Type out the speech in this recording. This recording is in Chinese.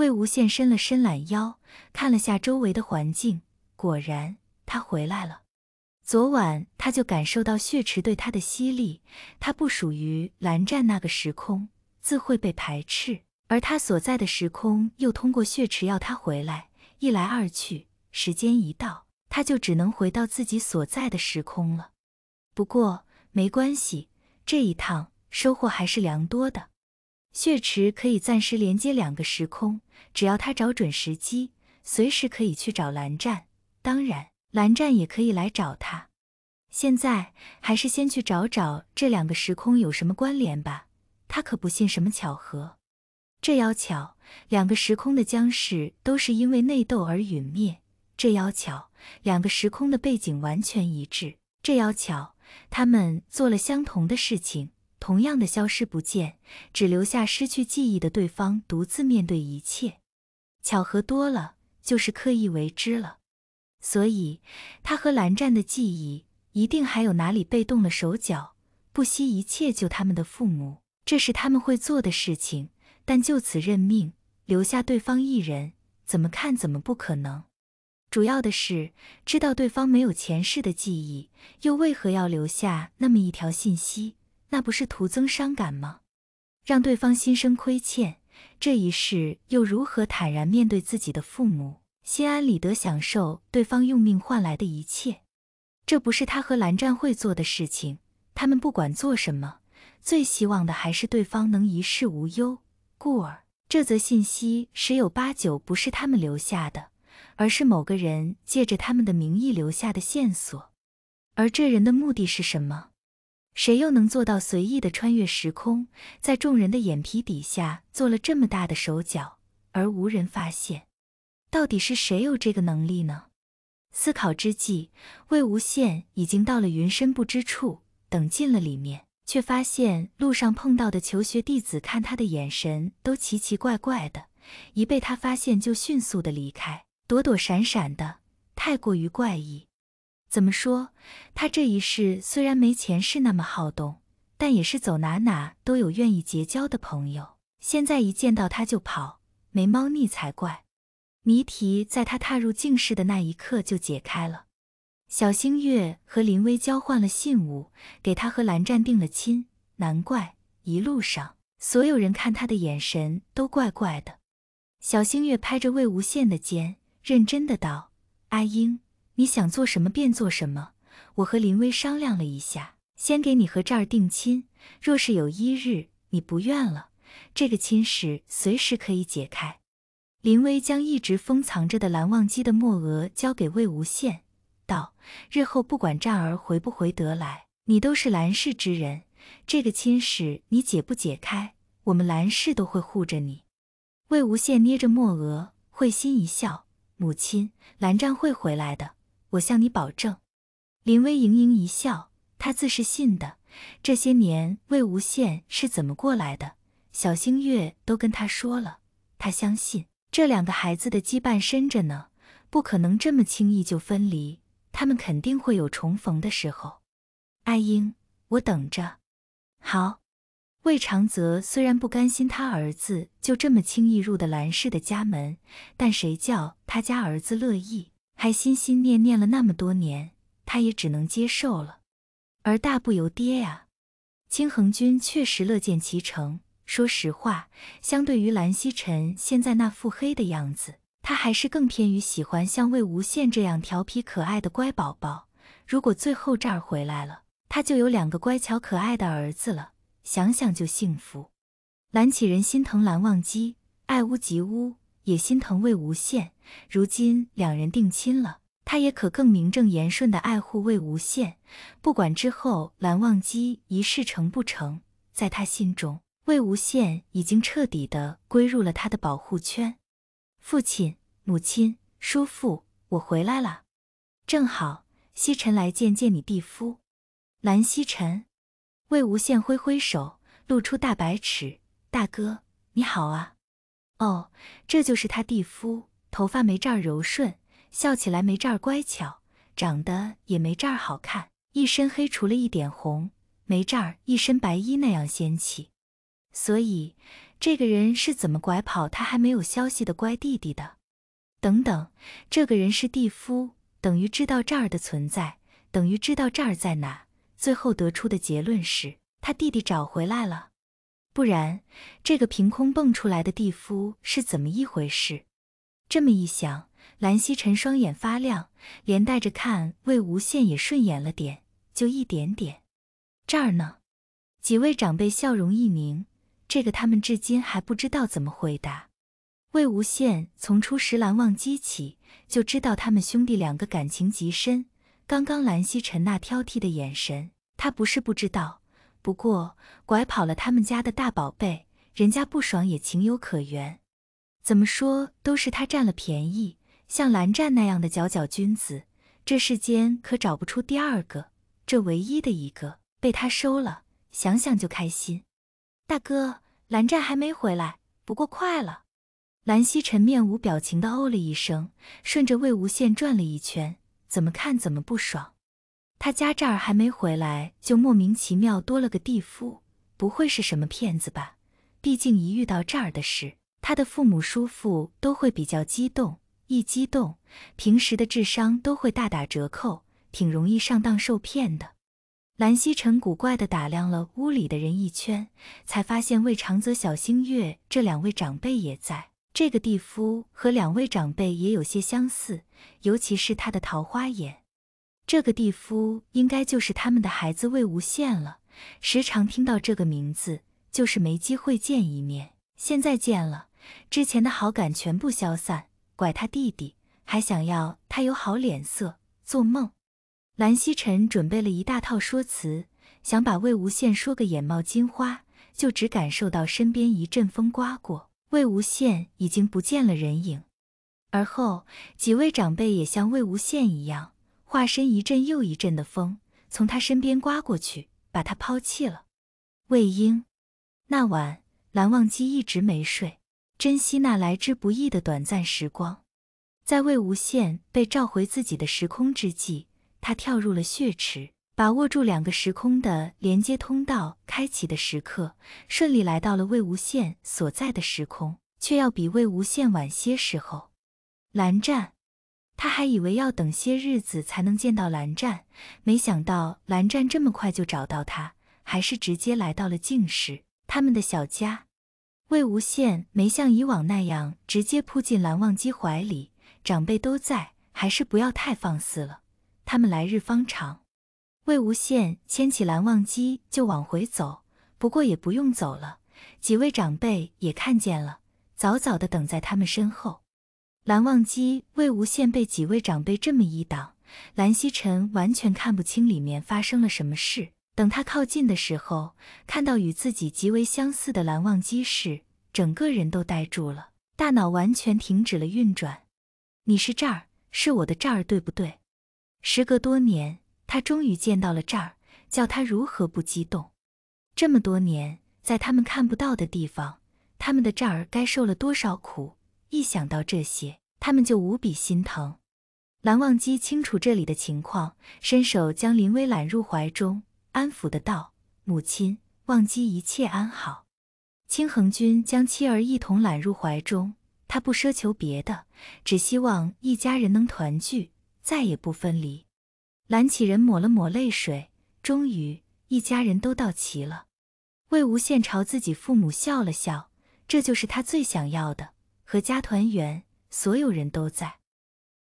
魏无羡伸了伸懒腰，看了下周围的环境，果然他回来了。昨晚他就感受到血池对他的吸力，他不属于蓝湛那个时空，自会被排斥，而他所在的时空又通过血池要他回来，一来二去，时间一到，他就只能回到自己所在的时空了。不过没关系，这一趟收获还是良多的。血池可以暂时连接两个时空，只要他找准时机，随时可以去找蓝湛。当然，蓝湛也可以来找他。现在还是先去找找这两个时空有什么关联吧。他可不信什么巧合。这要巧，两个时空的僵尸都是因为内斗而陨灭。这要巧，两个时空的背景完全一致。这要巧，他们做了相同的事情。同样的消失不见，只留下失去记忆的对方独自面对一切。巧合多了，就是刻意为之了。所以他和蓝湛的记忆一定还有哪里被动了手脚，不惜一切救他们的父母，这是他们会做的事情。但就此认命，留下对方一人，怎么看怎么不可能。主要的是，知道对方没有前世的记忆，又为何要留下那么一条信息？那不是徒增伤感吗？让对方心生亏欠，这一世又如何坦然面对自己的父母？心安理得享受对方用命换来的一切，这不是他和蓝湛会做的事情。他们不管做什么，最希望的还是对方能一世无忧。故而，这则信息十有八九不是他们留下的，而是某个人借着他们的名义留下的线索。而这人的目的是什么？谁又能做到随意的穿越时空，在众人的眼皮底下做了这么大的手脚而无人发现？到底是谁有这个能力呢？思考之际，魏无羡已经到了云深不知处，等进了里面，却发现路上碰到的求学弟子看他的眼神都奇奇怪怪的，一被他发现就迅速的离开，躲躲闪闪的，太过于怪异。怎么说？他这一世虽然没前世那么好动，但也是走哪哪都有愿意结交的朋友。现在一见到他就跑，没猫腻才怪。谜题在他踏入静室的那一刻就解开了。小星月和林薇交换了信物，给他和蓝湛定了亲。难怪一路上所有人看他的眼神都怪怪的。小星月拍着魏无羡的肩，认真的道：“阿英。”你想做什么便做什么。我和林威商量了一下，先给你和这儿定亲。若是有一日你不愿了，这个亲事随时可以解开。林威将一直封藏着的蓝忘机的墨额交给魏无羡，道：“日后不管战儿回不回得来，你都是蓝氏之人。这个亲事你解不解开，我们蓝氏都会护着你。”魏无羡捏着墨额，会心一笑：“母亲，蓝湛会回来的。”我向你保证，林薇盈盈一笑，她自是信的。这些年魏无羡是怎么过来的，小星月都跟他说了，他相信这两个孩子的羁绊深着呢，不可能这么轻易就分离，他们肯定会有重逢的时候。阿英，我等着。好。魏长泽虽然不甘心他儿子就这么轻易入的蓝氏的家门，但谁叫他家儿子乐意。还心心念念了那么多年，他也只能接受了。而大不由爹呀，清恒君确实乐见其成。说实话，相对于蓝曦臣现在那腹黑的样子，他还是更偏于喜欢像魏无羡这样调皮可爱的乖宝宝。如果最后这儿回来了，他就有两个乖巧可爱的儿子了，想想就幸福。蓝启人心疼蓝忘机，爱屋及乌。也心疼魏无羡，如今两人定亲了，他也可更名正言顺的爱护魏无羡。不管之后蓝忘机一事成不成，在他心中，魏无羡已经彻底的归入了他的保护圈。父亲、母亲、叔父，我回来了，正好，西尘来见见你弟夫，蓝西臣，魏无羡挥挥手，露出大白齿：“大哥，你好啊。”哦，这就是他弟夫，头发没这儿柔顺，笑起来没这儿乖巧，长得也没这儿好看，一身黑除了一点红，没这儿一身白衣那样仙气。所以，这个人是怎么拐跑他还没有消息的乖弟弟的？等等，这个人是弟夫，等于知道这儿的存在，等于知道这儿在哪，最后得出的结论是，他弟弟找回来了。不然，这个凭空蹦出来的地夫是怎么一回事？这么一想，蓝曦臣双眼发亮，连带着看魏无羡也顺眼了点，就一点点。这儿呢，几位长辈笑容一凝，这个他们至今还不知道怎么回答。魏无羡从初识蓝忘机起，就知道他们兄弟两个感情极深。刚刚蓝曦臣那挑剔的眼神，他不是不知道。不过拐跑了他们家的大宝贝，人家不爽也情有可原。怎么说都是他占了便宜。像蓝湛那样的佼佼君子，这世间可找不出第二个，这唯一的一个被他收了，想想就开心。大哥，蓝湛还没回来，不过快了。蓝曦臣面无表情的哦了一声，顺着魏无羡转了一圈，怎么看怎么不爽。他家这儿还没回来，就莫名其妙多了个地夫，不会是什么骗子吧？毕竟一遇到这儿的事，他的父母叔父都会比较激动，一激动，平时的智商都会大打折扣，挺容易上当受骗的。蓝曦臣古怪地打量了屋里的人一圈，才发现魏长泽、小星月这两位长辈也在。这个地夫和两位长辈也有些相似，尤其是他的桃花眼。这个地夫应该就是他们的孩子魏无羡了。时常听到这个名字，就是没机会见一面。现在见了，之前的好感全部消散。拐他弟弟，还想要他有好脸色，做梦！蓝曦臣准备了一大套说辞，想把魏无羡说个眼冒金花。就只感受到身边一阵风刮过，魏无羡已经不见了人影。而后几位长辈也像魏无羡一样。化身一阵又一阵的风，从他身边刮过去，把他抛弃了。魏婴那晚，蓝忘机一直没睡，珍惜那来之不易的短暂时光。在魏无羡被召回自己的时空之际，他跳入了血池，把握住两个时空的连接通道开启的时刻，顺利来到了魏无羡所在的时空，却要比魏无羡晚些时候。蓝湛。他还以为要等些日子才能见到蓝湛，没想到蓝湛这么快就找到他，还是直接来到了静室，他们的小家。魏无羡没像以往那样直接扑进蓝忘机怀里，长辈都在，还是不要太放肆了。他们来日方长。魏无羡牵起蓝忘机就往回走，不过也不用走了，几位长辈也看见了，早早的等在他们身后。蓝忘机、魏无羡被几位长辈这么一挡，蓝曦臣完全看不清里面发生了什么事。等他靠近的时候，看到与自己极为相似的蓝忘机时，整个人都呆住了，大脑完全停止了运转。你是这儿，是我的这儿，对不对？时隔多年，他终于见到了这儿，叫他如何不激动？这么多年，在他们看不到的地方，他们的这儿该受了多少苦？一想到这些，他们就无比心疼。蓝忘机清楚这里的情况，伸手将林薇揽入怀中，安抚的道：“母亲，忘机一切安好。”清恒君将妻儿一同揽入怀中，他不奢求别的，只希望一家人能团聚，再也不分离。蓝启仁抹了抹泪水，终于一家人都到齐了。魏无羡朝自己父母笑了笑，这就是他最想要的，阖家团圆。所有人都在。